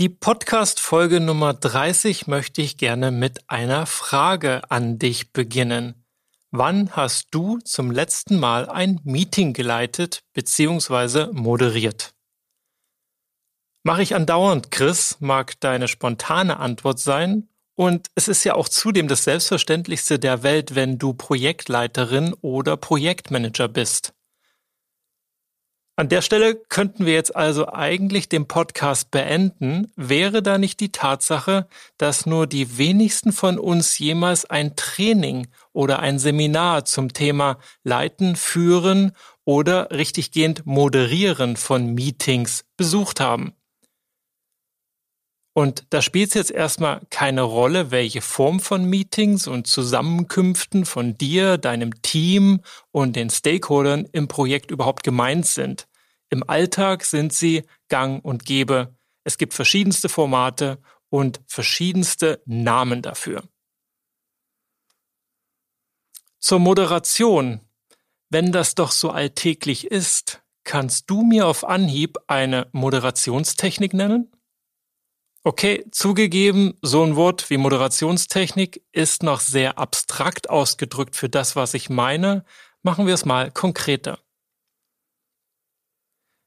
Die Podcast-Folge Nummer 30 möchte ich gerne mit einer Frage an dich beginnen. Wann hast du zum letzten Mal ein Meeting geleitet bzw. moderiert? Mache ich andauernd, Chris, mag deine spontane Antwort sein. Und es ist ja auch zudem das Selbstverständlichste der Welt, wenn du Projektleiterin oder Projektmanager bist. An der Stelle könnten wir jetzt also eigentlich den Podcast beenden, wäre da nicht die Tatsache, dass nur die wenigsten von uns jemals ein Training oder ein Seminar zum Thema Leiten, Führen oder richtiggehend Moderieren von Meetings besucht haben. Und da spielt es jetzt erstmal keine Rolle, welche Form von Meetings und Zusammenkünften von dir, deinem Team und den Stakeholdern im Projekt überhaupt gemeint sind. Im Alltag sind sie gang und gäbe. Es gibt verschiedenste Formate und verschiedenste Namen dafür. Zur Moderation. Wenn das doch so alltäglich ist, kannst du mir auf Anhieb eine Moderationstechnik nennen? Okay, zugegeben, so ein Wort wie Moderationstechnik ist noch sehr abstrakt ausgedrückt für das, was ich meine. Machen wir es mal konkreter.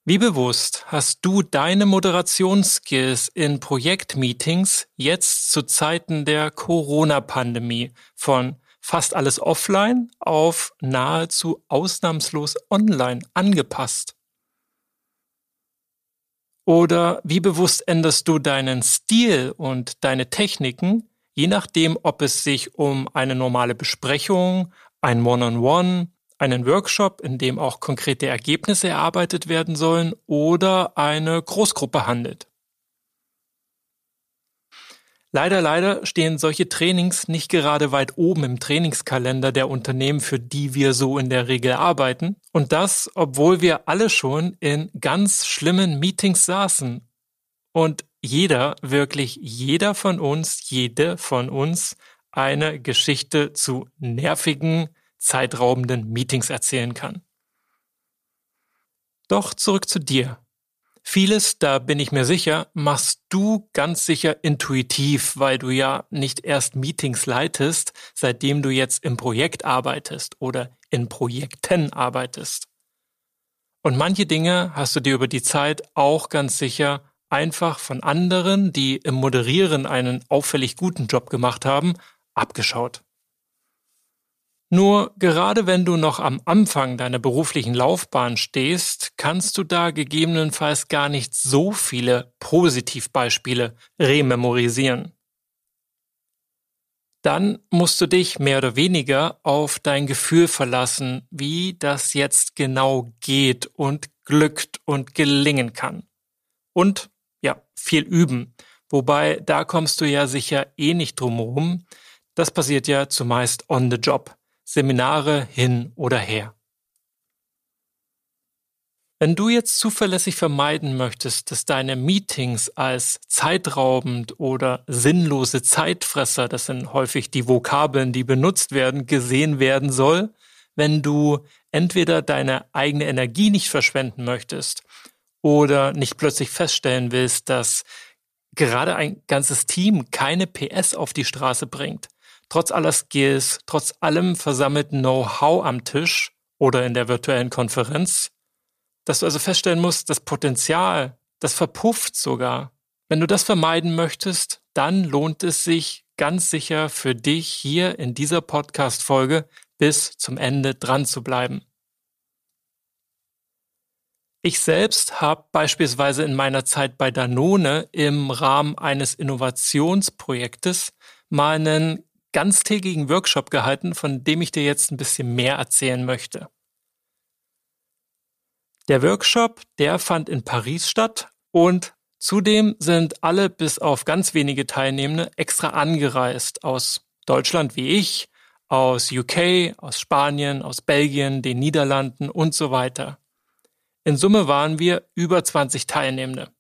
Wie bewusst hast du deine Moderationsskills in Projektmeetings jetzt zu Zeiten der Corona-Pandemie von fast alles offline auf nahezu ausnahmslos online angepasst? Oder wie bewusst änderst du deinen Stil und deine Techniken, je nachdem, ob es sich um eine normale Besprechung, ein One-on-One, -on -One, einen Workshop, in dem auch konkrete Ergebnisse erarbeitet werden sollen oder eine Großgruppe handelt. Leider, leider stehen solche Trainings nicht gerade weit oben im Trainingskalender der Unternehmen, für die wir so in der Regel arbeiten. Und das, obwohl wir alle schon in ganz schlimmen Meetings saßen. Und jeder, wirklich jeder von uns, jede von uns, eine Geschichte zu nervigen, zeitraubenden Meetings erzählen kann. Doch zurück zu dir. Vieles, da bin ich mir sicher, machst du ganz sicher intuitiv, weil du ja nicht erst Meetings leitest, seitdem du jetzt im Projekt arbeitest oder in Projekten arbeitest. Und manche Dinge hast du dir über die Zeit auch ganz sicher einfach von anderen, die im Moderieren einen auffällig guten Job gemacht haben, abgeschaut. Nur gerade wenn du noch am Anfang deiner beruflichen Laufbahn stehst, kannst du da gegebenenfalls gar nicht so viele Positivbeispiele rememorisieren. Dann musst du dich mehr oder weniger auf dein Gefühl verlassen, wie das jetzt genau geht und glückt und gelingen kann. Und ja, viel üben. Wobei, da kommst du ja sicher eh nicht drum herum. Das passiert ja zumeist on the job. Seminare hin oder her. Wenn du jetzt zuverlässig vermeiden möchtest, dass deine Meetings als zeitraubend oder sinnlose Zeitfresser, das sind häufig die Vokabeln, die benutzt werden, gesehen werden soll, wenn du entweder deine eigene Energie nicht verschwenden möchtest oder nicht plötzlich feststellen willst, dass gerade ein ganzes Team keine PS auf die Straße bringt, trotz aller Skills, trotz allem versammelten Know-how am Tisch oder in der virtuellen Konferenz, dass du also feststellen musst, das Potenzial, das verpufft sogar. Wenn du das vermeiden möchtest, dann lohnt es sich ganz sicher für dich hier in dieser Podcast-Folge bis zum Ende dran zu bleiben. Ich selbst habe beispielsweise in meiner Zeit bei Danone im Rahmen eines Innovationsprojektes mal einen ganztägigen Workshop gehalten, von dem ich dir jetzt ein bisschen mehr erzählen möchte. Der Workshop, der fand in Paris statt und zudem sind alle bis auf ganz wenige Teilnehmende extra angereist aus Deutschland wie ich, aus UK, aus Spanien, aus Belgien, den Niederlanden und so weiter. In Summe waren wir über 20 Teilnehmende.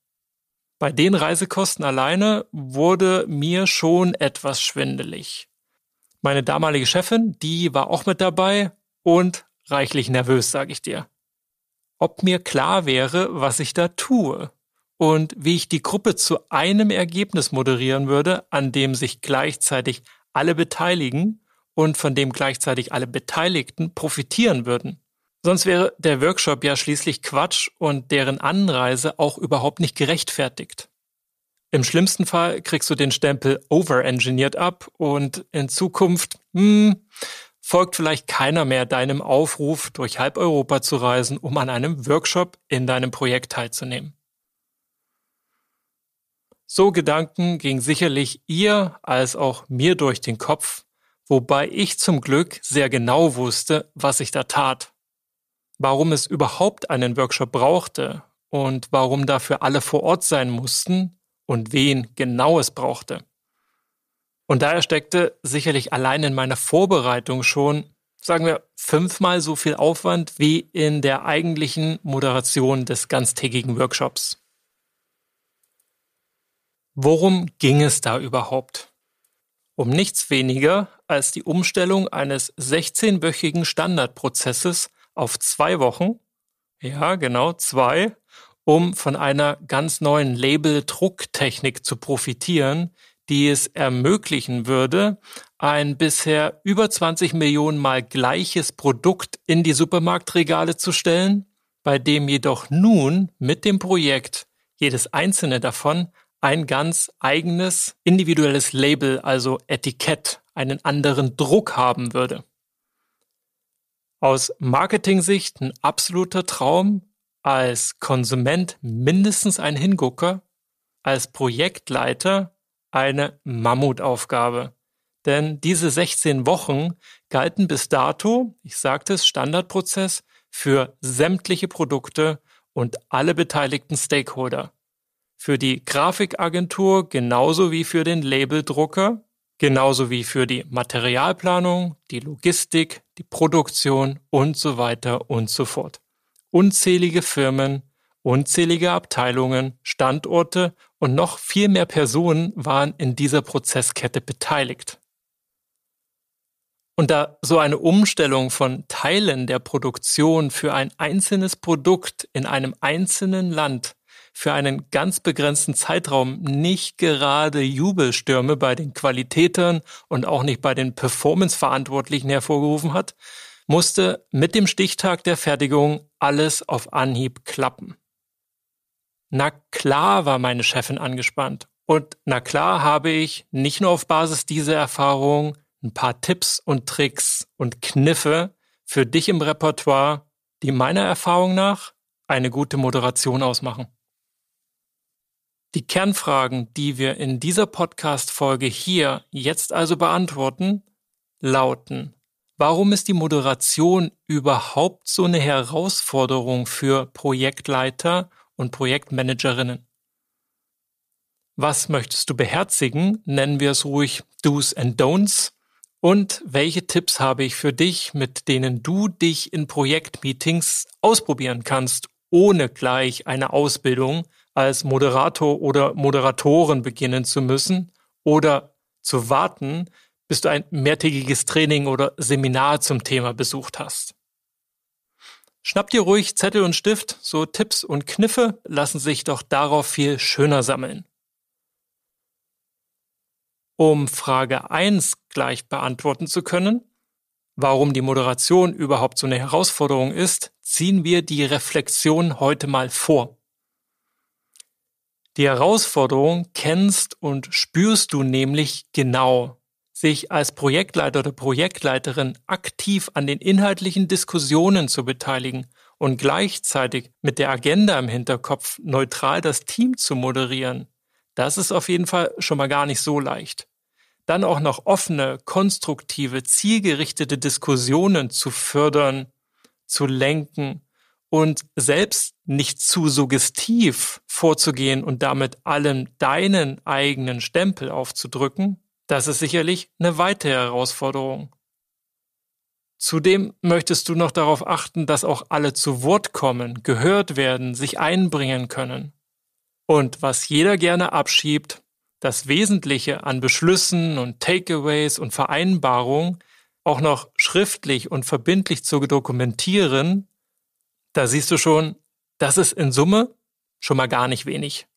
Bei den Reisekosten alleine wurde mir schon etwas schwindelig meine damalige Chefin, die war auch mit dabei und reichlich nervös, sage ich dir. Ob mir klar wäre, was ich da tue und wie ich die Gruppe zu einem Ergebnis moderieren würde, an dem sich gleichzeitig alle beteiligen und von dem gleichzeitig alle Beteiligten profitieren würden. Sonst wäre der Workshop ja schließlich Quatsch und deren Anreise auch überhaupt nicht gerechtfertigt. Im schlimmsten Fall kriegst du den Stempel overengineert ab und in Zukunft mh, hm, folgt vielleicht keiner mehr deinem Aufruf, durch halb Europa zu reisen, um an einem Workshop in deinem Projekt teilzunehmen. So Gedanken ging sicherlich ihr als auch mir durch den Kopf, wobei ich zum Glück sehr genau wusste, was ich da tat, warum es überhaupt einen Workshop brauchte und warum dafür alle vor Ort sein mussten und wen genau es brauchte. Und daher steckte sicherlich allein in meiner Vorbereitung schon, sagen wir, fünfmal so viel Aufwand wie in der eigentlichen Moderation des ganztägigen Workshops. Worum ging es da überhaupt? Um nichts weniger als die Umstellung eines 16-wöchigen Standardprozesses auf zwei Wochen, ja genau zwei, um von einer ganz neuen Label-Drucktechnik zu profitieren, die es ermöglichen würde, ein bisher über 20 Millionen Mal gleiches Produkt in die Supermarktregale zu stellen, bei dem jedoch nun mit dem Projekt jedes einzelne davon ein ganz eigenes individuelles Label, also Etikett, einen anderen Druck haben würde. Aus Marketing-Sicht ein absoluter Traum als Konsument mindestens ein Hingucker, als Projektleiter eine Mammutaufgabe. Denn diese 16 Wochen galten bis dato, ich sagte es, Standardprozess für sämtliche Produkte und alle beteiligten Stakeholder. Für die Grafikagentur genauso wie für den Labeldrucker, genauso wie für die Materialplanung, die Logistik, die Produktion und so weiter und so fort unzählige Firmen, unzählige Abteilungen, Standorte und noch viel mehr Personen waren in dieser Prozesskette beteiligt. Und da so eine Umstellung von Teilen der Produktion für ein einzelnes Produkt in einem einzelnen Land für einen ganz begrenzten Zeitraum nicht gerade Jubelstürme bei den Qualitätern und auch nicht bei den Performance-Verantwortlichen hervorgerufen hat, musste mit dem Stichtag der Fertigung alles auf Anhieb klappen. Na klar war meine Chefin angespannt und na klar habe ich nicht nur auf Basis dieser Erfahrung ein paar Tipps und Tricks und Kniffe für dich im Repertoire, die meiner Erfahrung nach eine gute Moderation ausmachen. Die Kernfragen, die wir in dieser Podcast-Folge hier jetzt also beantworten, lauten, Warum ist die Moderation überhaupt so eine Herausforderung für Projektleiter und Projektmanagerinnen? Was möchtest du beherzigen? Nennen wir es ruhig Do's and Don'ts. Und welche Tipps habe ich für dich, mit denen du dich in Projektmeetings ausprobieren kannst, ohne gleich eine Ausbildung als Moderator oder Moderatorin beginnen zu müssen oder zu warten, bis du ein mehrtägiges Training oder Seminar zum Thema besucht hast. Schnapp dir ruhig Zettel und Stift, so Tipps und Kniffe lassen sich doch darauf viel schöner sammeln. Um Frage 1 gleich beantworten zu können, warum die Moderation überhaupt so eine Herausforderung ist, ziehen wir die Reflexion heute mal vor. Die Herausforderung kennst und spürst du nämlich genau sich als Projektleiter oder Projektleiterin aktiv an den inhaltlichen Diskussionen zu beteiligen und gleichzeitig mit der Agenda im Hinterkopf neutral das Team zu moderieren, das ist auf jeden Fall schon mal gar nicht so leicht. Dann auch noch offene, konstruktive, zielgerichtete Diskussionen zu fördern, zu lenken und selbst nicht zu suggestiv vorzugehen und damit allem deinen eigenen Stempel aufzudrücken, das ist sicherlich eine weitere Herausforderung. Zudem möchtest du noch darauf achten, dass auch alle zu Wort kommen, gehört werden, sich einbringen können. Und was jeder gerne abschiebt, das Wesentliche an Beschlüssen und Takeaways und Vereinbarungen auch noch schriftlich und verbindlich zu dokumentieren, da siehst du schon, das ist in Summe schon mal gar nicht wenig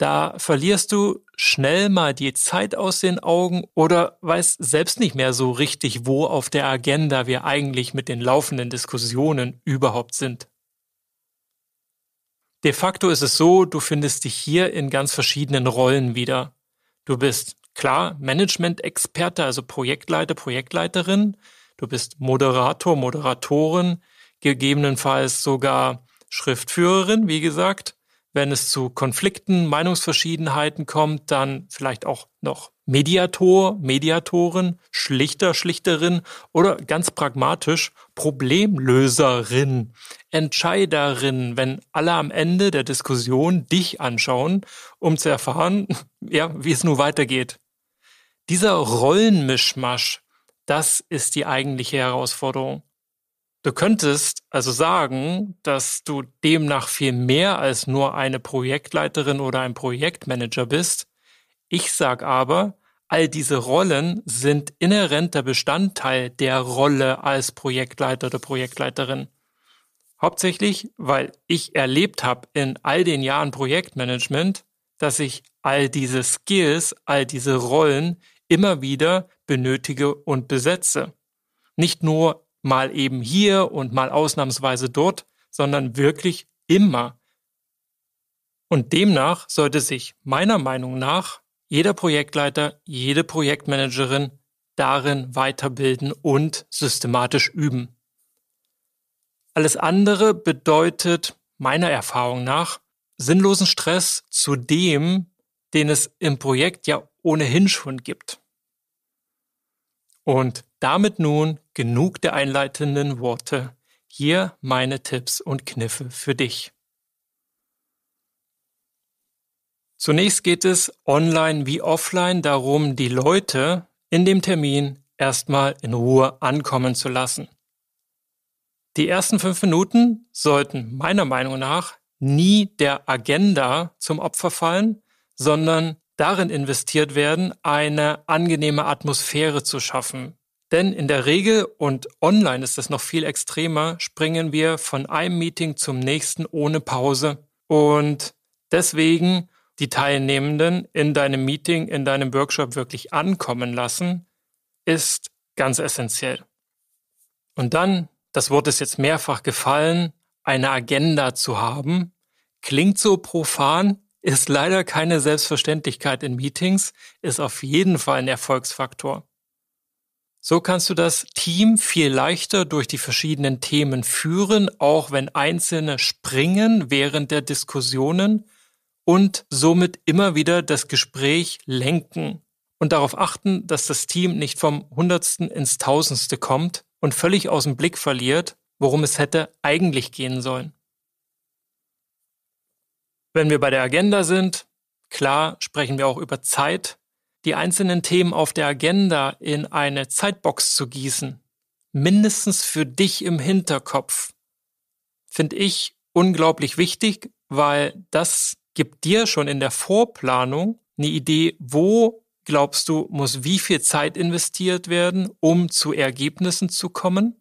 da verlierst du schnell mal die Zeit aus den Augen oder weißt selbst nicht mehr so richtig, wo auf der Agenda wir eigentlich mit den laufenden Diskussionen überhaupt sind. De facto ist es so, du findest dich hier in ganz verschiedenen Rollen wieder. Du bist klar Management-Experte, also Projektleiter, Projektleiterin. Du bist Moderator, Moderatorin, gegebenenfalls sogar Schriftführerin, wie gesagt wenn es zu Konflikten, Meinungsverschiedenheiten kommt, dann vielleicht auch noch Mediator, Mediatorin, Schlichter, Schlichterin oder ganz pragmatisch Problemlöserin, Entscheiderin, wenn alle am Ende der Diskussion dich anschauen, um zu erfahren, ja, wie es nun weitergeht. Dieser Rollenmischmasch, das ist die eigentliche Herausforderung. Du könntest also sagen, dass du demnach viel mehr als nur eine Projektleiterin oder ein Projektmanager bist. Ich sag aber, all diese Rollen sind inhärenter Bestandteil der Rolle als Projektleiter oder Projektleiterin. Hauptsächlich, weil ich erlebt habe in all den Jahren Projektmanagement, dass ich all diese Skills, all diese Rollen immer wieder benötige und besetze. Nicht nur mal eben hier und mal ausnahmsweise dort, sondern wirklich immer. Und demnach sollte sich meiner Meinung nach jeder Projektleiter, jede Projektmanagerin darin weiterbilden und systematisch üben. Alles andere bedeutet meiner Erfahrung nach sinnlosen Stress zu dem, den es im Projekt ja ohnehin schon gibt. Und damit nun genug der einleitenden Worte. Hier meine Tipps und Kniffe für dich. Zunächst geht es online wie offline darum, die Leute in dem Termin erstmal in Ruhe ankommen zu lassen. Die ersten fünf Minuten sollten meiner Meinung nach nie der Agenda zum Opfer fallen, sondern darin investiert werden, eine angenehme Atmosphäre zu schaffen, denn in der Regel und online ist das noch viel extremer, springen wir von einem Meeting zum nächsten ohne Pause. Und deswegen die Teilnehmenden in deinem Meeting, in deinem Workshop wirklich ankommen lassen, ist ganz essentiell. Und dann, das Wort ist jetzt mehrfach gefallen, eine Agenda zu haben, klingt so profan, ist leider keine Selbstverständlichkeit in Meetings, ist auf jeden Fall ein Erfolgsfaktor. So kannst du das Team viel leichter durch die verschiedenen Themen führen, auch wenn Einzelne springen während der Diskussionen und somit immer wieder das Gespräch lenken und darauf achten, dass das Team nicht vom Hundertsten ins Tausendste kommt und völlig aus dem Blick verliert, worum es hätte eigentlich gehen sollen. Wenn wir bei der Agenda sind, klar sprechen wir auch über Zeit die einzelnen Themen auf der Agenda in eine Zeitbox zu gießen, mindestens für dich im Hinterkopf, finde ich unglaublich wichtig, weil das gibt dir schon in der Vorplanung eine Idee, wo glaubst du, muss wie viel Zeit investiert werden, um zu Ergebnissen zu kommen?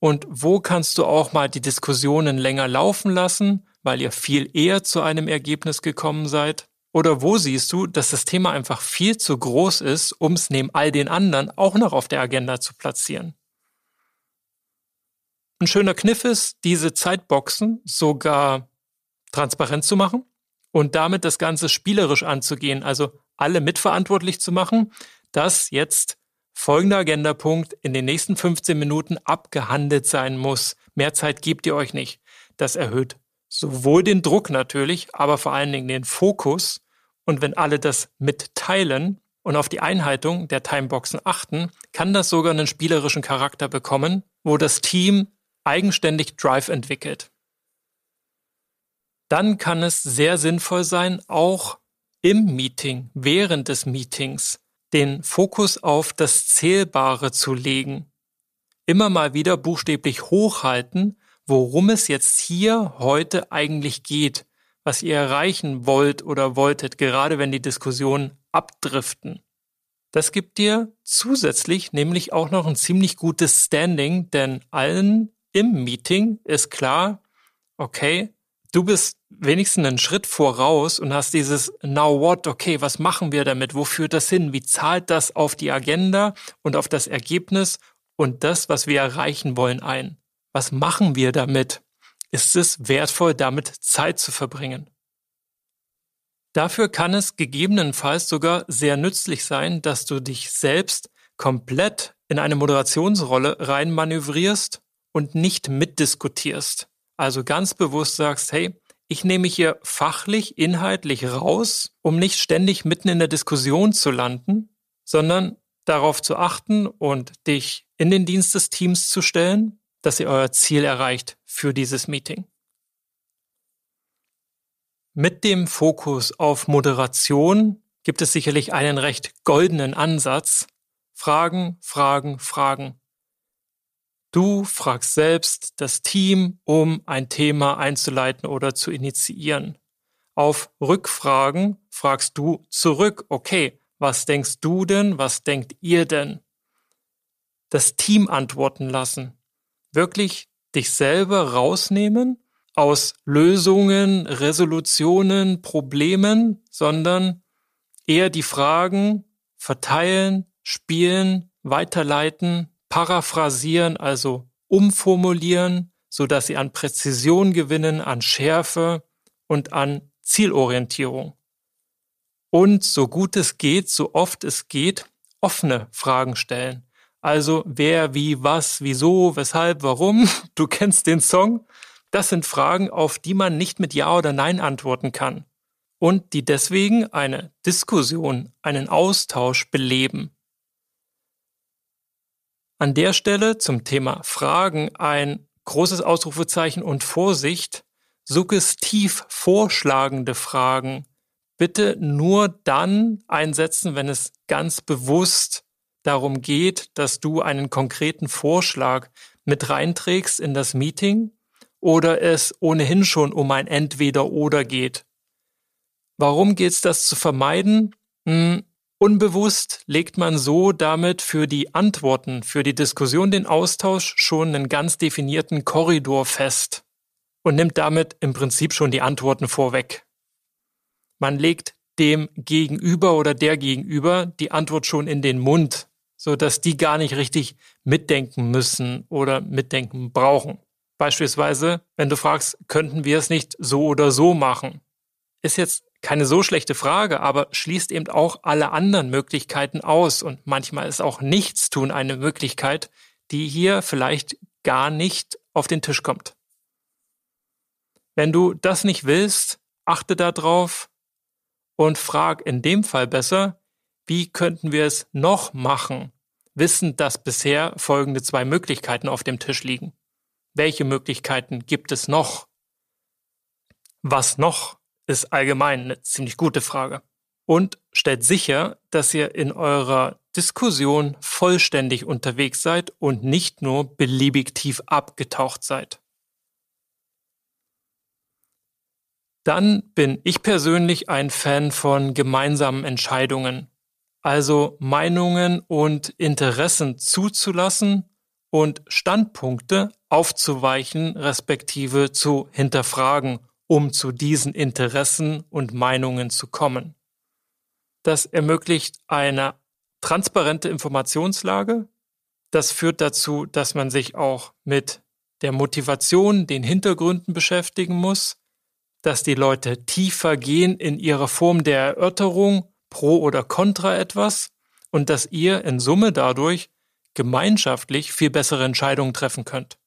Und wo kannst du auch mal die Diskussionen länger laufen lassen, weil ihr viel eher zu einem Ergebnis gekommen seid? Oder wo siehst du, dass das Thema einfach viel zu groß ist, um es neben all den anderen auch noch auf der Agenda zu platzieren? Ein schöner Kniff ist, diese Zeitboxen sogar transparent zu machen und damit das Ganze spielerisch anzugehen, also alle mitverantwortlich zu machen, dass jetzt folgender Agendapunkt in den nächsten 15 Minuten abgehandelt sein muss. Mehr Zeit gebt ihr euch nicht. Das erhöht sowohl den Druck natürlich, aber vor allen Dingen den Fokus und wenn alle das mitteilen und auf die Einhaltung der Timeboxen achten, kann das sogar einen spielerischen Charakter bekommen, wo das Team eigenständig Drive entwickelt. Dann kann es sehr sinnvoll sein, auch im Meeting, während des Meetings, den Fokus auf das Zählbare zu legen. Immer mal wieder buchstäblich hochhalten, worum es jetzt hier heute eigentlich geht was ihr erreichen wollt oder wolltet, gerade wenn die Diskussionen abdriften. Das gibt dir zusätzlich nämlich auch noch ein ziemlich gutes Standing, denn allen im Meeting ist klar, okay, du bist wenigstens einen Schritt voraus und hast dieses Now what, okay, was machen wir damit? Wo führt das hin? Wie zahlt das auf die Agenda und auf das Ergebnis und das, was wir erreichen wollen ein? Was machen wir damit? ist es wertvoll, damit Zeit zu verbringen. Dafür kann es gegebenenfalls sogar sehr nützlich sein, dass du dich selbst komplett in eine Moderationsrolle reinmanövrierst und nicht mitdiskutierst. Also ganz bewusst sagst, hey, ich nehme mich hier fachlich, inhaltlich raus, um nicht ständig mitten in der Diskussion zu landen, sondern darauf zu achten und dich in den Dienst des Teams zu stellen, dass ihr euer Ziel erreicht für dieses Meeting. Mit dem Fokus auf Moderation gibt es sicherlich einen recht goldenen Ansatz. Fragen, Fragen, Fragen. Du fragst selbst das Team, um ein Thema einzuleiten oder zu initiieren. Auf Rückfragen fragst du zurück, okay, was denkst du denn, was denkt ihr denn? Das Team antworten lassen. Wirklich dich selber rausnehmen aus Lösungen, Resolutionen, Problemen, sondern eher die Fragen verteilen, spielen, weiterleiten, paraphrasieren, also umformulieren, so dass sie an Präzision gewinnen, an Schärfe und an Zielorientierung. Und so gut es geht, so oft es geht, offene Fragen stellen. Also wer, wie, was, wieso, weshalb, warum, du kennst den Song. Das sind Fragen, auf die man nicht mit Ja oder Nein antworten kann und die deswegen eine Diskussion, einen Austausch beleben. An der Stelle zum Thema Fragen ein großes Ausrufezeichen und Vorsicht, suggestiv vorschlagende Fragen bitte nur dann einsetzen, wenn es ganz bewusst darum geht, dass du einen konkreten Vorschlag mit reinträgst in das Meeting oder es ohnehin schon um ein Entweder oder geht. Warum geht es das zu vermeiden? Hm, unbewusst legt man so damit für die Antworten, für die Diskussion, den Austausch schon einen ganz definierten Korridor fest und nimmt damit im Prinzip schon die Antworten vorweg. Man legt dem Gegenüber oder der Gegenüber die Antwort schon in den Mund so dass die gar nicht richtig mitdenken müssen oder mitdenken brauchen. Beispielsweise, wenn du fragst, könnten wir es nicht so oder so machen? Ist jetzt keine so schlechte Frage, aber schließt eben auch alle anderen Möglichkeiten aus und manchmal ist auch Nichtstun eine Möglichkeit, die hier vielleicht gar nicht auf den Tisch kommt. Wenn du das nicht willst, achte darauf und frag in dem Fall besser, wie könnten wir es noch machen, wissend, dass bisher folgende zwei Möglichkeiten auf dem Tisch liegen. Welche Möglichkeiten gibt es noch? Was noch ist allgemein eine ziemlich gute Frage. Und stellt sicher, dass ihr in eurer Diskussion vollständig unterwegs seid und nicht nur beliebig tief abgetaucht seid. Dann bin ich persönlich ein Fan von gemeinsamen Entscheidungen also Meinungen und Interessen zuzulassen und Standpunkte aufzuweichen respektive zu hinterfragen, um zu diesen Interessen und Meinungen zu kommen. Das ermöglicht eine transparente Informationslage. Das führt dazu, dass man sich auch mit der Motivation, den Hintergründen beschäftigen muss, dass die Leute tiefer gehen in ihre Form der Erörterung pro oder contra etwas und dass ihr in Summe dadurch gemeinschaftlich viel bessere Entscheidungen treffen könnt.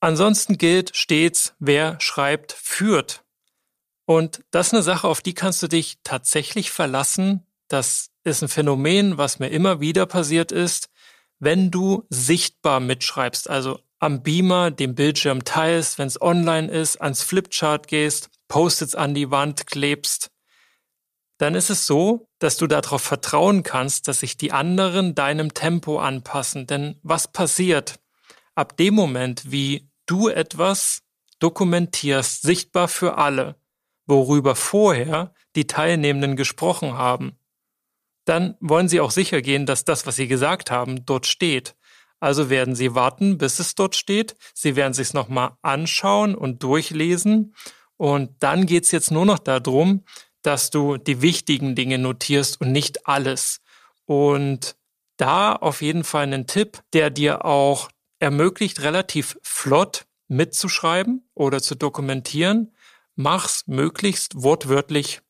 Ansonsten gilt stets, wer schreibt, führt. Und das ist eine Sache, auf die kannst du dich tatsächlich verlassen. Das ist ein Phänomen, was mir immer wieder passiert ist, wenn du sichtbar mitschreibst, also am Beamer, dem Bildschirm teilst, wenn es online ist, ans Flipchart gehst, Post-its an die Wand klebst, dann ist es so, dass du darauf vertrauen kannst, dass sich die anderen deinem Tempo anpassen. Denn was passiert? Ab dem Moment, wie du etwas dokumentierst, sichtbar für alle, worüber vorher die Teilnehmenden gesprochen haben, dann wollen sie auch sicher gehen, dass das, was sie gesagt haben, dort steht. Also werden sie warten, bis es dort steht. Sie werden sich es nochmal anschauen und durchlesen und dann geht's jetzt nur noch darum, dass du die wichtigen Dinge notierst und nicht alles. Und da auf jeden Fall einen Tipp, der dir auch ermöglicht, relativ flott mitzuschreiben oder zu dokumentieren. Mach's möglichst wortwörtlich.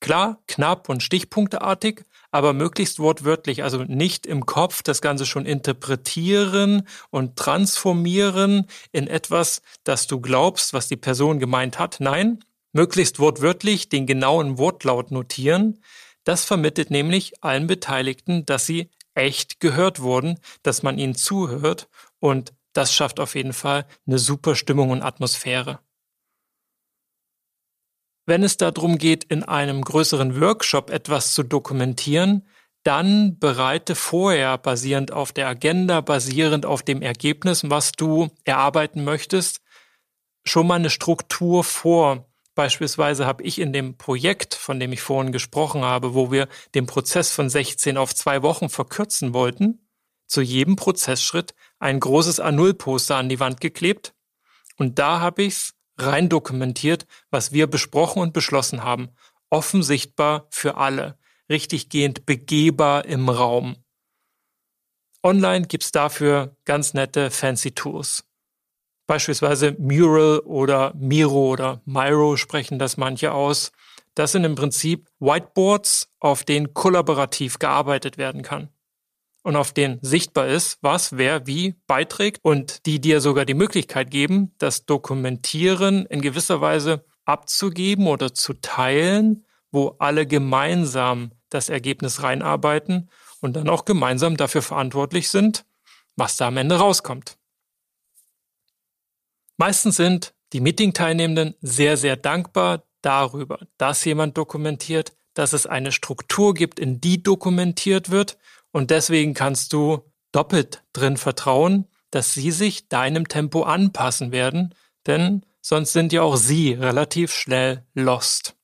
Klar, knapp und stichpunkteartig, aber möglichst wortwörtlich, also nicht im Kopf das Ganze schon interpretieren und transformieren in etwas, das du glaubst, was die Person gemeint hat. Nein, möglichst wortwörtlich den genauen Wortlaut notieren. Das vermittelt nämlich allen Beteiligten, dass sie echt gehört wurden, dass man ihnen zuhört und das schafft auf jeden Fall eine super Stimmung und Atmosphäre. Wenn es darum geht, in einem größeren Workshop etwas zu dokumentieren, dann bereite vorher, basierend auf der Agenda, basierend auf dem Ergebnis, was du erarbeiten möchtest, schon mal eine Struktur vor. Beispielsweise habe ich in dem Projekt, von dem ich vorhin gesprochen habe, wo wir den Prozess von 16 auf zwei Wochen verkürzen wollten, zu jedem Prozessschritt ein großes A0-Poster an die Wand geklebt. Und da habe ich es rein dokumentiert, was wir besprochen und beschlossen haben, offen sichtbar für alle, richtig gehend begehbar im Raum. Online gibt's dafür ganz nette fancy Tools. Beispielsweise Mural oder Miro oder Miro sprechen das manche aus. Das sind im Prinzip Whiteboards, auf denen kollaborativ gearbeitet werden kann und auf denen sichtbar ist, was wer wie beiträgt und die dir sogar die Möglichkeit geben, das Dokumentieren in gewisser Weise abzugeben oder zu teilen, wo alle gemeinsam das Ergebnis reinarbeiten und dann auch gemeinsam dafür verantwortlich sind, was da am Ende rauskommt. Meistens sind die Meeting-Teilnehmenden sehr, sehr dankbar darüber, dass jemand dokumentiert, dass es eine Struktur gibt, in die dokumentiert wird und deswegen kannst du doppelt drin vertrauen, dass sie sich deinem Tempo anpassen werden, denn sonst sind ja auch sie relativ schnell lost.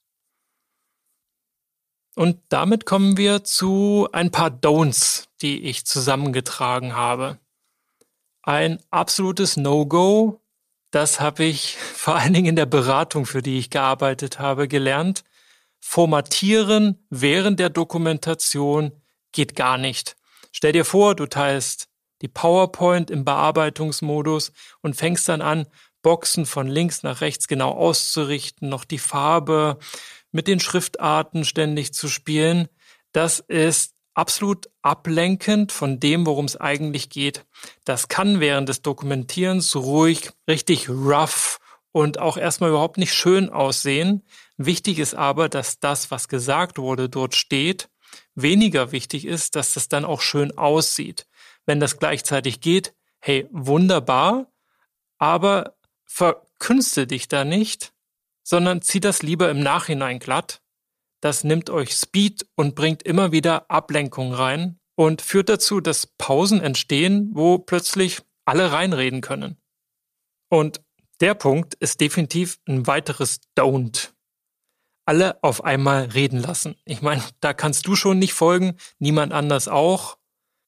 Und damit kommen wir zu ein paar Don'ts, die ich zusammengetragen habe. Ein absolutes No-Go, das habe ich vor allen Dingen in der Beratung, für die ich gearbeitet habe, gelernt. Formatieren während der Dokumentation geht gar nicht. Stell dir vor, du teilst die PowerPoint im Bearbeitungsmodus und fängst dann an, Boxen von links nach rechts genau auszurichten, noch die Farbe mit den Schriftarten ständig zu spielen. Das ist absolut ablenkend von dem, worum es eigentlich geht. Das kann während des Dokumentierens ruhig, richtig rough und auch erstmal überhaupt nicht schön aussehen. Wichtig ist aber, dass das, was gesagt wurde, dort steht Weniger wichtig ist, dass das dann auch schön aussieht. Wenn das gleichzeitig geht, hey, wunderbar, aber verkünste dich da nicht, sondern zieh das lieber im Nachhinein glatt. Das nimmt euch Speed und bringt immer wieder Ablenkung rein und führt dazu, dass Pausen entstehen, wo plötzlich alle reinreden können. Und der Punkt ist definitiv ein weiteres Don't alle auf einmal reden lassen. Ich meine, da kannst du schon nicht folgen, niemand anders auch.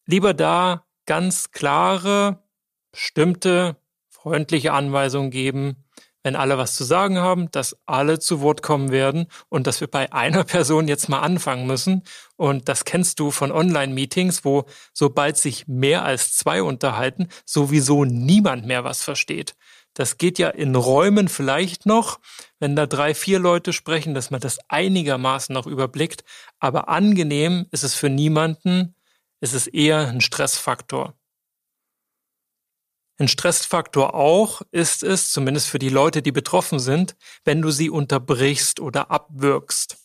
Lieber da ganz klare, bestimmte, freundliche Anweisungen geben, wenn alle was zu sagen haben, dass alle zu Wort kommen werden und dass wir bei einer Person jetzt mal anfangen müssen. Und das kennst du von Online-Meetings, wo sobald sich mehr als zwei unterhalten, sowieso niemand mehr was versteht. Das geht ja in Räumen vielleicht noch, wenn da drei, vier Leute sprechen, dass man das einigermaßen noch überblickt. Aber angenehm ist es für niemanden. Es ist eher ein Stressfaktor. Ein Stressfaktor auch ist es, zumindest für die Leute, die betroffen sind, wenn du sie unterbrichst oder abwirkst.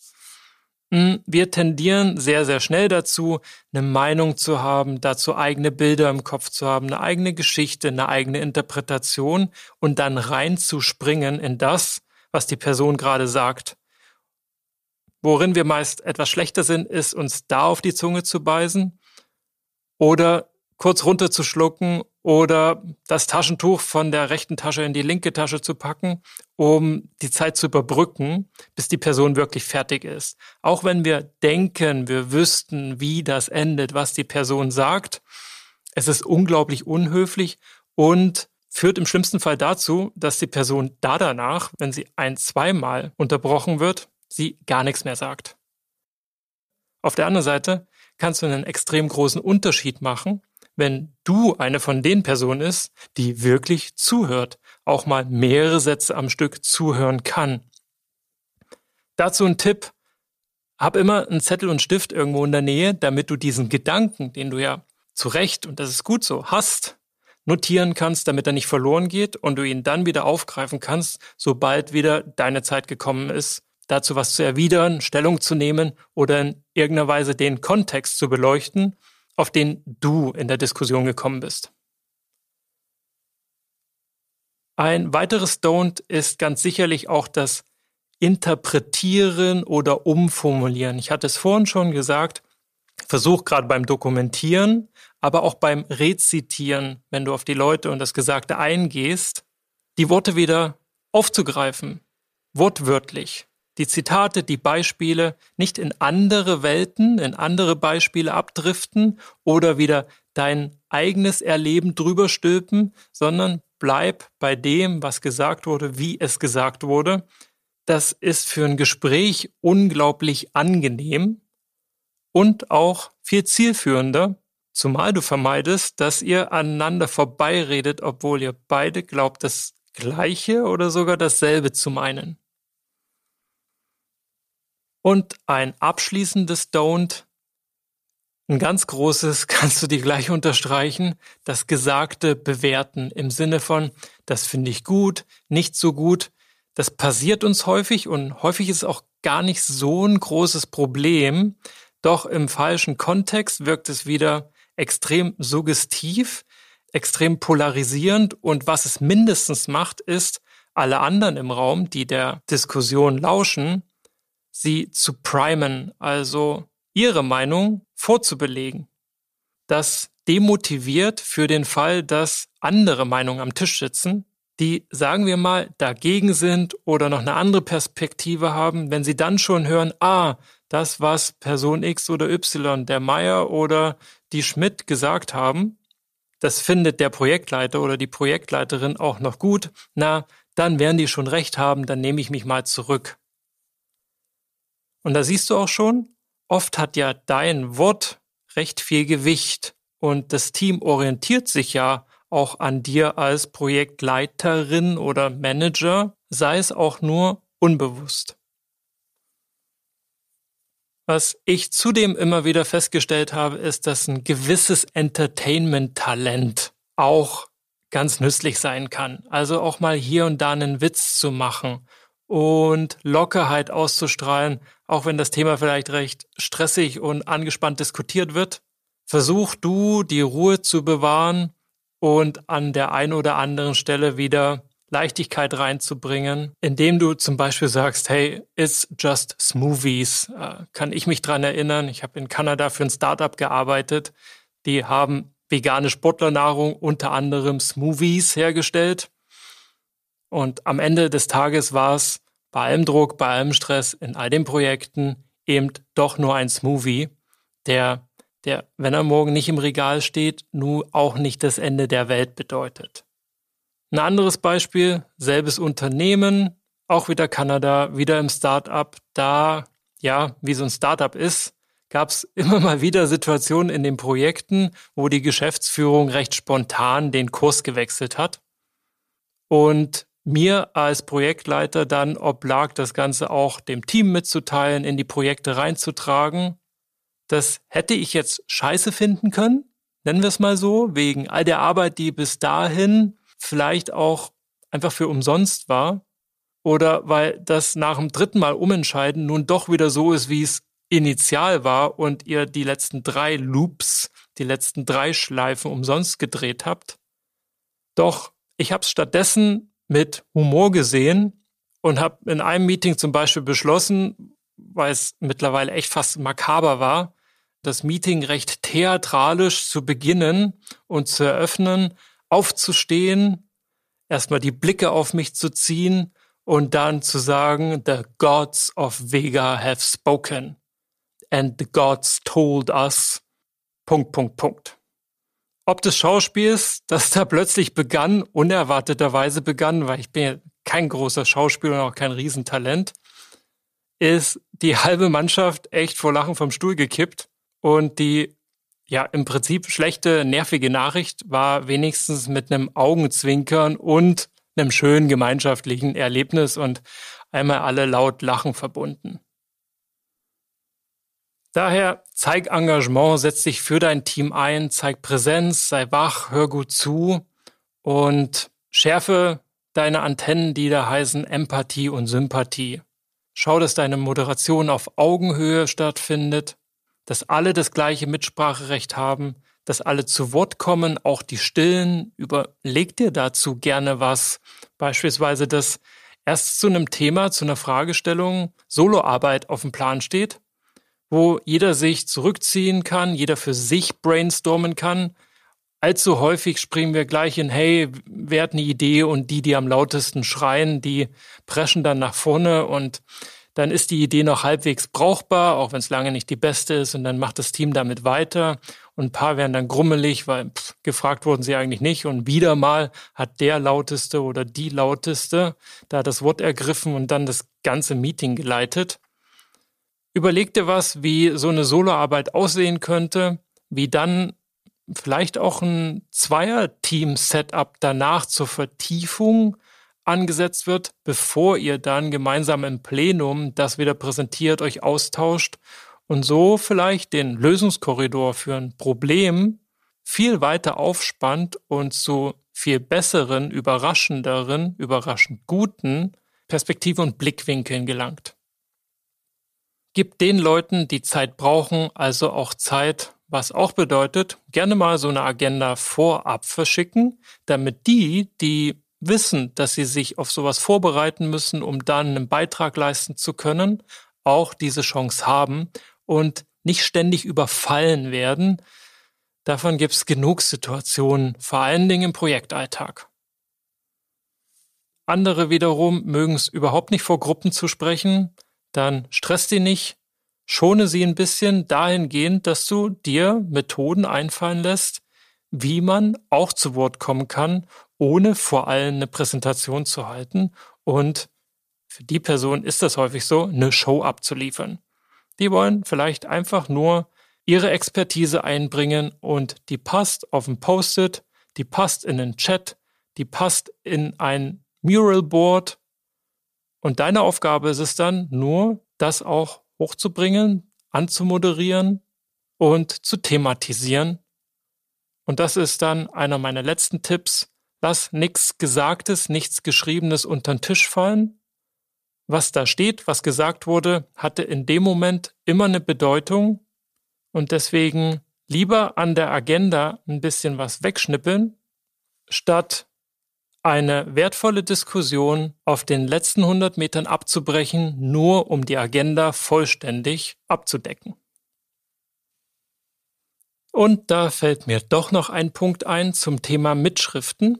Hm, wir tendieren sehr, sehr schnell dazu, eine Meinung zu haben, dazu eigene Bilder im Kopf zu haben, eine eigene Geschichte, eine eigene Interpretation und dann reinzuspringen in das, was die Person gerade sagt. Worin wir meist etwas schlechter sind, ist uns da auf die Zunge zu beißen oder kurz runterzuschlucken oder das Taschentuch von der rechten Tasche in die linke Tasche zu packen, um die Zeit zu überbrücken, bis die Person wirklich fertig ist. Auch wenn wir denken, wir wüssten, wie das endet, was die Person sagt, es ist unglaublich unhöflich und führt im schlimmsten Fall dazu, dass die Person da danach, wenn sie ein-, zweimal unterbrochen wird, sie gar nichts mehr sagt. Auf der anderen Seite kannst du einen extrem großen Unterschied machen, wenn du eine von den Personen ist, die wirklich zuhört, auch mal mehrere Sätze am Stück zuhören kann. Dazu ein Tipp. Hab immer einen Zettel und Stift irgendwo in der Nähe, damit du diesen Gedanken, den du ja zu Recht, und das ist gut so, hast, notieren kannst, damit er nicht verloren geht und du ihn dann wieder aufgreifen kannst, sobald wieder deine Zeit gekommen ist, dazu was zu erwidern, Stellung zu nehmen oder in irgendeiner Weise den Kontext zu beleuchten auf den du in der Diskussion gekommen bist. Ein weiteres Don't ist ganz sicherlich auch das Interpretieren oder Umformulieren. Ich hatte es vorhin schon gesagt, versuch gerade beim Dokumentieren, aber auch beim Rezitieren, wenn du auf die Leute und das Gesagte eingehst, die Worte wieder aufzugreifen, wortwörtlich die Zitate, die Beispiele nicht in andere Welten, in andere Beispiele abdriften oder wieder dein eigenes Erleben drüber stülpen, sondern bleib bei dem, was gesagt wurde, wie es gesagt wurde. Das ist für ein Gespräch unglaublich angenehm und auch viel zielführender, zumal du vermeidest, dass ihr aneinander vorbeiredet, obwohl ihr beide glaubt, das Gleiche oder sogar dasselbe zu meinen. Und ein abschließendes Don't, ein ganz großes, kannst du dir gleich unterstreichen, das Gesagte bewerten im Sinne von, das finde ich gut, nicht so gut. Das passiert uns häufig und häufig ist auch gar nicht so ein großes Problem. Doch im falschen Kontext wirkt es wieder extrem suggestiv, extrem polarisierend und was es mindestens macht, ist, alle anderen im Raum, die der Diskussion lauschen, sie zu primen, also ihre Meinung vorzubelegen. Das demotiviert für den Fall, dass andere Meinungen am Tisch sitzen, die, sagen wir mal, dagegen sind oder noch eine andere Perspektive haben, wenn sie dann schon hören, ah, das, was Person X oder Y, der Meier oder die Schmidt gesagt haben, das findet der Projektleiter oder die Projektleiterin auch noch gut, na, dann werden die schon recht haben, dann nehme ich mich mal zurück. Und da siehst du auch schon, oft hat ja dein Wort recht viel Gewicht und das Team orientiert sich ja auch an dir als Projektleiterin oder Manager, sei es auch nur unbewusst. Was ich zudem immer wieder festgestellt habe, ist, dass ein gewisses Entertainment-Talent auch ganz nützlich sein kann. Also auch mal hier und da einen Witz zu machen und Lockerheit auszustrahlen, auch wenn das Thema vielleicht recht stressig und angespannt diskutiert wird. Versuch du, die Ruhe zu bewahren und an der einen oder anderen Stelle wieder Leichtigkeit reinzubringen, indem du zum Beispiel sagst, hey, it's just smoothies. Äh, kann ich mich dran erinnern? Ich habe in Kanada für ein Startup gearbeitet. Die haben vegane Sportlernahrung, unter anderem Smoothies hergestellt. Und am Ende des Tages war es bei allem Druck, bei allem Stress, in all den Projekten eben doch nur ein Smoothie, der, der, wenn er morgen nicht im Regal steht, nur auch nicht das Ende der Welt bedeutet. Ein anderes Beispiel, selbes Unternehmen, auch wieder Kanada, wieder im Startup. Da, ja, wie so ein Startup ist, gab es immer mal wieder Situationen in den Projekten, wo die Geschäftsführung recht spontan den Kurs gewechselt hat. Und mir als Projektleiter dann oblag, das Ganze auch dem Team mitzuteilen, in die Projekte reinzutragen. Das hätte ich jetzt scheiße finden können, nennen wir es mal so, wegen all der Arbeit, die bis dahin vielleicht auch einfach für umsonst war oder weil das nach dem dritten Mal umentscheiden nun doch wieder so ist, wie es initial war und ihr die letzten drei Loops, die letzten drei Schleifen umsonst gedreht habt. Doch ich habe es stattdessen mit Humor gesehen und habe in einem Meeting zum Beispiel beschlossen, weil es mittlerweile echt fast makaber war, das Meeting recht theatralisch zu beginnen und zu eröffnen, aufzustehen, erstmal die Blicke auf mich zu ziehen und dann zu sagen, The gods of Vega have spoken and the gods told us. Punkt, Punkt, Punkt ob des Schauspiels, das da plötzlich begann, unerwarteterweise begann, weil ich bin ja kein großer Schauspieler und auch kein Riesentalent, ist die halbe Mannschaft echt vor Lachen vom Stuhl gekippt. Und die ja im Prinzip schlechte, nervige Nachricht war wenigstens mit einem Augenzwinkern und einem schönen gemeinschaftlichen Erlebnis und einmal alle laut Lachen verbunden. Daher zeig Engagement, setz dich für dein Team ein, zeig Präsenz, sei wach, hör gut zu und schärfe deine Antennen, die da heißen Empathie und Sympathie. Schau, dass deine Moderation auf Augenhöhe stattfindet, dass alle das gleiche Mitspracherecht haben, dass alle zu Wort kommen, auch die Stillen. Überleg dir dazu gerne was. Beispielsweise, dass erst zu einem Thema, zu einer Fragestellung Soloarbeit auf dem Plan steht wo jeder sich zurückziehen kann, jeder für sich brainstormen kann. Allzu häufig springen wir gleich in, hey, wer hat eine Idee und die, die am lautesten schreien, die preschen dann nach vorne und dann ist die Idee noch halbwegs brauchbar, auch wenn es lange nicht die beste ist und dann macht das Team damit weiter und ein paar werden dann grummelig, weil pff, gefragt wurden sie eigentlich nicht und wieder mal hat der lauteste oder die lauteste da das Wort ergriffen und dann das ganze Meeting geleitet. Überleg dir was, wie so eine Soloarbeit aussehen könnte, wie dann vielleicht auch ein Zweier-Team-Setup danach zur Vertiefung angesetzt wird, bevor ihr dann gemeinsam im Plenum das wieder präsentiert, euch austauscht und so vielleicht den Lösungskorridor für ein Problem viel weiter aufspannt und zu viel besseren, überraschenderen, überraschend guten Perspektiven und Blickwinkeln gelangt. Gib den Leuten, die Zeit brauchen, also auch Zeit, was auch bedeutet, gerne mal so eine Agenda vorab verschicken, damit die, die wissen, dass sie sich auf sowas vorbereiten müssen, um dann einen Beitrag leisten zu können, auch diese Chance haben und nicht ständig überfallen werden. Davon gibt es genug Situationen, vor allen Dingen im Projektalltag. Andere wiederum mögen es überhaupt nicht vor Gruppen zu sprechen, dann stress die nicht, schone sie ein bisschen dahingehend, dass du dir Methoden einfallen lässt, wie man auch zu Wort kommen kann, ohne vor allem eine Präsentation zu halten und für die Person ist das häufig so, eine Show abzuliefern. Die wollen vielleicht einfach nur ihre Expertise einbringen und die passt auf ein Post-it, die passt in den Chat, die passt in ein Muralboard und deine Aufgabe ist es dann nur, das auch hochzubringen, anzumoderieren und zu thematisieren. Und das ist dann einer meiner letzten Tipps. Lass nichts Gesagtes, nichts Geschriebenes unter den Tisch fallen. Was da steht, was gesagt wurde, hatte in dem Moment immer eine Bedeutung. Und deswegen lieber an der Agenda ein bisschen was wegschnippeln, statt eine wertvolle Diskussion auf den letzten 100 Metern abzubrechen, nur um die Agenda vollständig abzudecken. Und da fällt mir doch noch ein Punkt ein zum Thema Mitschriften.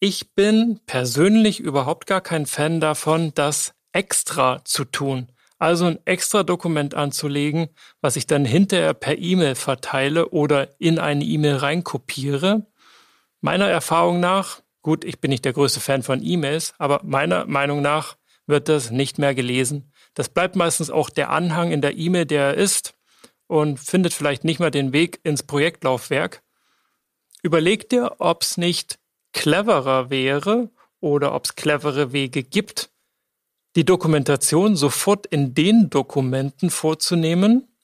Ich bin persönlich überhaupt gar kein Fan davon, das extra zu tun. Also ein extra Dokument anzulegen, was ich dann hinterher per E-Mail verteile oder in eine E-Mail reinkopiere. Meiner Erfahrung nach Gut, ich bin nicht der größte Fan von E-Mails, aber meiner Meinung nach wird das nicht mehr gelesen. Das bleibt meistens auch der Anhang in der E-Mail, der er ist und findet vielleicht nicht mal den Weg ins Projektlaufwerk. Überleg dir, ob es nicht cleverer wäre oder ob es clevere Wege gibt, die Dokumentation sofort in den Dokumenten vorzunehmen,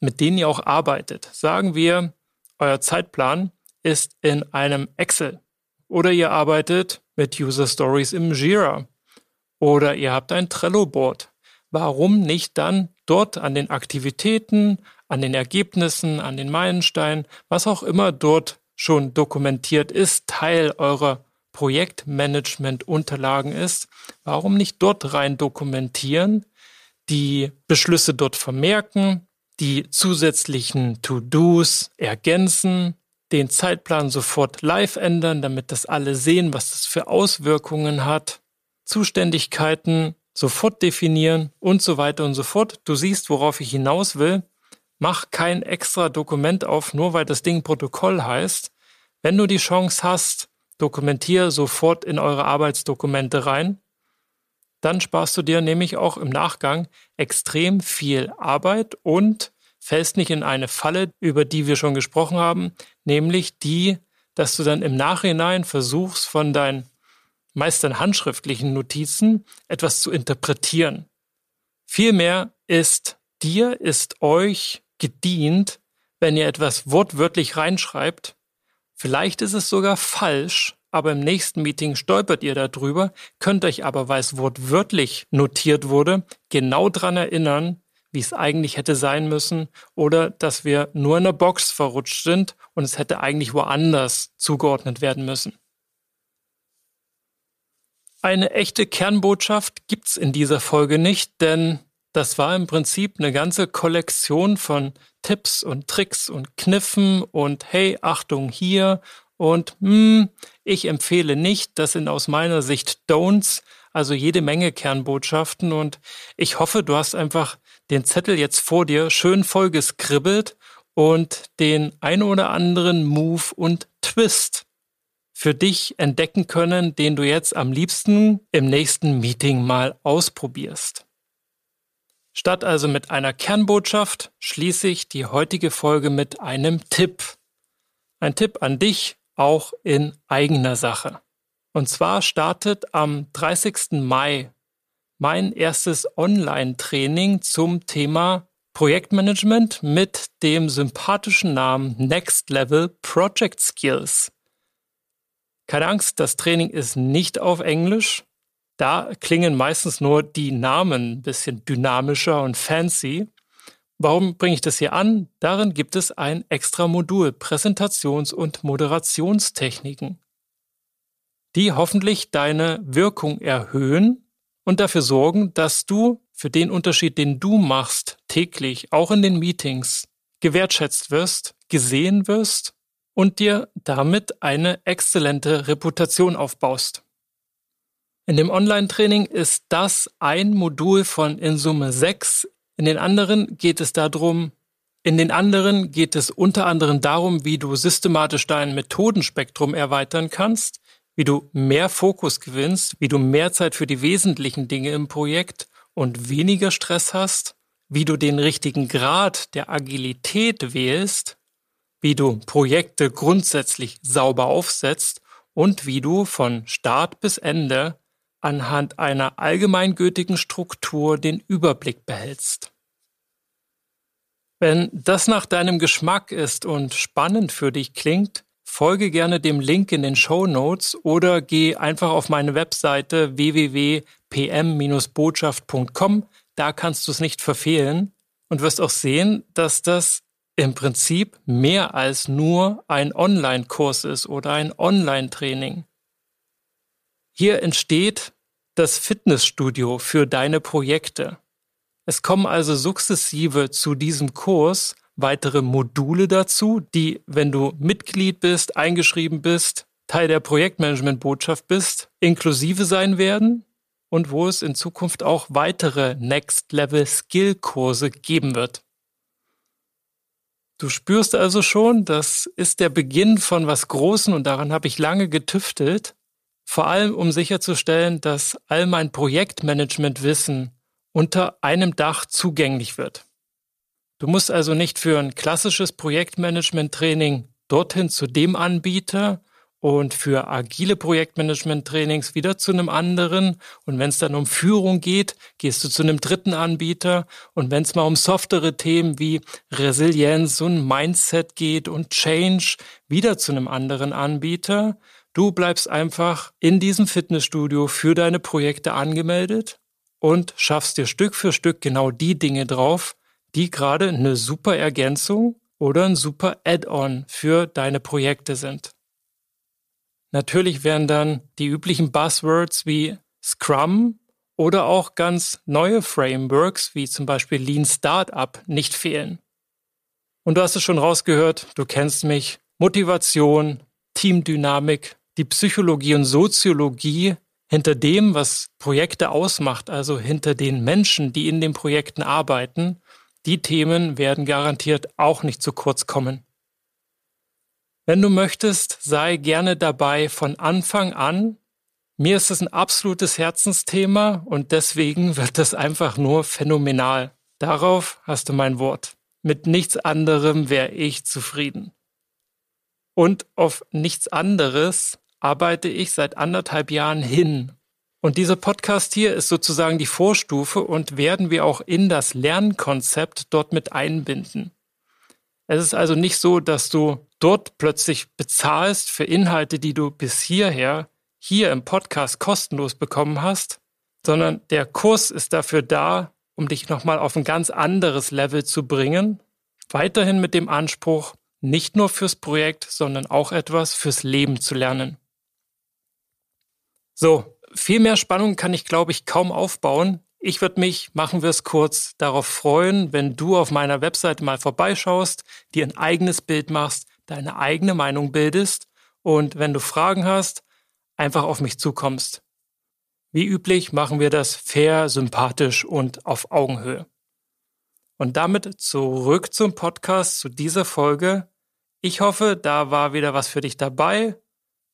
mit denen ihr auch arbeitet. Sagen wir, euer Zeitplan ist in einem Excel. Oder ihr arbeitet mit User Stories im Jira. Oder ihr habt ein Trello-Board. Warum nicht dann dort an den Aktivitäten, an den Ergebnissen, an den Meilensteinen, was auch immer dort schon dokumentiert ist, Teil eurer Projektmanagement-Unterlagen ist, warum nicht dort rein dokumentieren, die Beschlüsse dort vermerken, die zusätzlichen To-Dos ergänzen den Zeitplan sofort live ändern, damit das alle sehen, was das für Auswirkungen hat, Zuständigkeiten sofort definieren und so weiter und so fort. Du siehst, worauf ich hinaus will. Mach kein extra Dokument auf, nur weil das Ding Protokoll heißt. Wenn du die Chance hast, dokumentier sofort in eure Arbeitsdokumente rein. Dann sparst du dir nämlich auch im Nachgang extrem viel Arbeit und fällst nicht in eine Falle, über die wir schon gesprochen haben, nämlich die, dass du dann im Nachhinein versuchst, von deinen meist dann handschriftlichen Notizen etwas zu interpretieren. Vielmehr ist dir, ist euch gedient, wenn ihr etwas wortwörtlich reinschreibt. Vielleicht ist es sogar falsch, aber im nächsten Meeting stolpert ihr darüber, könnt euch aber, weil es wortwörtlich notiert wurde, genau daran erinnern, wie es eigentlich hätte sein müssen oder dass wir nur in der Box verrutscht sind und es hätte eigentlich woanders zugeordnet werden müssen. Eine echte Kernbotschaft gibt es in dieser Folge nicht, denn das war im Prinzip eine ganze Kollektion von Tipps und Tricks und Kniffen und hey, Achtung hier und hm, ich empfehle nicht, das sind aus meiner Sicht Don'ts, also jede Menge Kernbotschaften und ich hoffe, du hast einfach den Zettel jetzt vor dir schön vollgeskribbelt und den ein oder anderen Move und Twist für dich entdecken können, den du jetzt am liebsten im nächsten Meeting mal ausprobierst. Statt also mit einer Kernbotschaft schließe ich die heutige Folge mit einem Tipp. Ein Tipp an dich, auch in eigener Sache. Und zwar startet am 30. Mai mein erstes Online-Training zum Thema Projektmanagement mit dem sympathischen Namen Next Level Project Skills. Keine Angst, das Training ist nicht auf Englisch. Da klingen meistens nur die Namen ein bisschen dynamischer und fancy. Warum bringe ich das hier an? Darin gibt es ein extra Modul Präsentations- und Moderationstechniken, die hoffentlich deine Wirkung erhöhen und dafür sorgen, dass du für den Unterschied, den du machst, täglich, auch in den Meetings, gewertschätzt wirst, gesehen wirst und dir damit eine exzellente Reputation aufbaust. In dem Online-Training ist das ein Modul von in Summe sechs. In den anderen geht es darum, in den anderen geht es unter anderem darum, wie du systematisch dein Methodenspektrum erweitern kannst, wie du mehr Fokus gewinnst, wie du mehr Zeit für die wesentlichen Dinge im Projekt und weniger Stress hast, wie du den richtigen Grad der Agilität wählst, wie du Projekte grundsätzlich sauber aufsetzt und wie du von Start bis Ende anhand einer allgemeingültigen Struktur den Überblick behältst. Wenn das nach deinem Geschmack ist und spannend für dich klingt, folge gerne dem Link in den Show Notes oder geh einfach auf meine Webseite www.pm-botschaft.com. Da kannst du es nicht verfehlen und wirst auch sehen, dass das im Prinzip mehr als nur ein Online-Kurs ist oder ein Online-Training. Hier entsteht das Fitnessstudio für deine Projekte. Es kommen also sukzessive zu diesem Kurs weitere Module dazu, die, wenn du Mitglied bist, eingeschrieben bist, Teil der Projektmanagement-Botschaft bist, inklusive sein werden und wo es in Zukunft auch weitere Next-Level-Skill-Kurse geben wird. Du spürst also schon, das ist der Beginn von was Großen und daran habe ich lange getüftelt, vor allem um sicherzustellen, dass all mein Projektmanagement-Wissen unter einem Dach zugänglich wird. Du musst also nicht für ein klassisches Projektmanagement-Training dorthin zu dem Anbieter und für agile Projektmanagement-Trainings wieder zu einem anderen. Und wenn es dann um Führung geht, gehst du zu einem dritten Anbieter. Und wenn es mal um softere Themen wie Resilienz und Mindset geht und Change, wieder zu einem anderen Anbieter. Du bleibst einfach in diesem Fitnessstudio für deine Projekte angemeldet und schaffst dir Stück für Stück genau die Dinge drauf, die gerade eine super Ergänzung oder ein super Add-on für deine Projekte sind. Natürlich werden dann die üblichen Buzzwords wie Scrum oder auch ganz neue Frameworks wie zum Beispiel Lean Startup nicht fehlen. Und du hast es schon rausgehört, du kennst mich. Motivation, Teamdynamik, die Psychologie und Soziologie hinter dem, was Projekte ausmacht, also hinter den Menschen, die in den Projekten arbeiten die Themen werden garantiert auch nicht zu kurz kommen. Wenn du möchtest, sei gerne dabei von Anfang an. Mir ist es ein absolutes Herzensthema und deswegen wird es einfach nur phänomenal. Darauf hast du mein Wort. Mit nichts anderem wäre ich zufrieden. Und auf nichts anderes arbeite ich seit anderthalb Jahren hin und dieser Podcast hier ist sozusagen die Vorstufe und werden wir auch in das Lernkonzept dort mit einbinden. Es ist also nicht so, dass du dort plötzlich bezahlst für Inhalte, die du bis hierher hier im Podcast kostenlos bekommen hast, sondern der Kurs ist dafür da, um dich nochmal auf ein ganz anderes Level zu bringen. Weiterhin mit dem Anspruch, nicht nur fürs Projekt, sondern auch etwas fürs Leben zu lernen. So, viel mehr Spannung kann ich, glaube ich, kaum aufbauen. Ich würde mich, machen wir es kurz, darauf freuen, wenn du auf meiner Webseite mal vorbeischaust, dir ein eigenes Bild machst, deine eigene Meinung bildest und wenn du Fragen hast, einfach auf mich zukommst. Wie üblich machen wir das fair, sympathisch und auf Augenhöhe. Und damit zurück zum Podcast, zu dieser Folge. Ich hoffe, da war wieder was für dich dabei.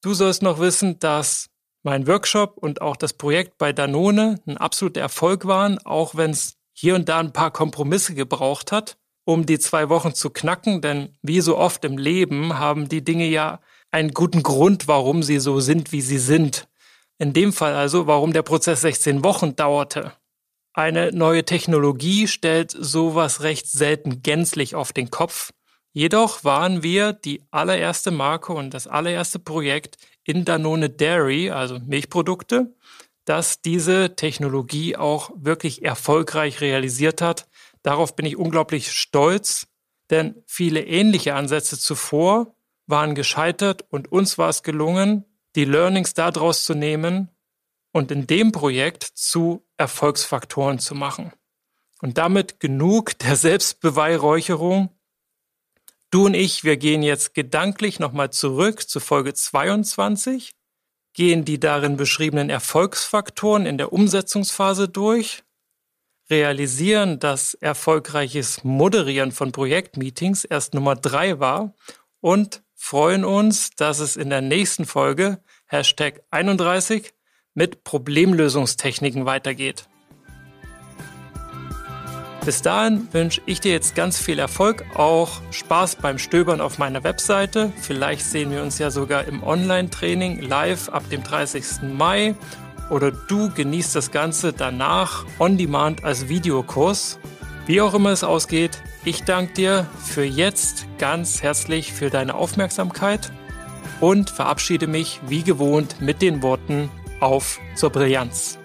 Du sollst noch wissen, dass mein Workshop und auch das Projekt bei Danone ein absoluter Erfolg waren, auch wenn es hier und da ein paar Kompromisse gebraucht hat, um die zwei Wochen zu knacken. Denn wie so oft im Leben haben die Dinge ja einen guten Grund, warum sie so sind, wie sie sind. In dem Fall also, warum der Prozess 16 Wochen dauerte. Eine neue Technologie stellt sowas recht selten gänzlich auf den Kopf. Jedoch waren wir die allererste Marke und das allererste Projekt in Danone Dairy, also Milchprodukte, dass diese Technologie auch wirklich erfolgreich realisiert hat. Darauf bin ich unglaublich stolz, denn viele ähnliche Ansätze zuvor waren gescheitert und uns war es gelungen, die Learnings daraus zu nehmen und in dem Projekt zu Erfolgsfaktoren zu machen. Und damit genug der Selbstbeweihräucherung. Du und ich, wir gehen jetzt gedanklich nochmal zurück zu Folge 22, gehen die darin beschriebenen Erfolgsfaktoren in der Umsetzungsphase durch, realisieren, dass erfolgreiches Moderieren von Projektmeetings erst Nummer drei war und freuen uns, dass es in der nächsten Folge Hashtag 31 mit Problemlösungstechniken weitergeht. Bis dahin wünsche ich dir jetzt ganz viel Erfolg, auch Spaß beim Stöbern auf meiner Webseite. Vielleicht sehen wir uns ja sogar im Online-Training live ab dem 30. Mai oder du genießt das Ganze danach on demand als Videokurs. Wie auch immer es ausgeht, ich danke dir für jetzt ganz herzlich für deine Aufmerksamkeit und verabschiede mich wie gewohnt mit den Worten auf zur Brillanz.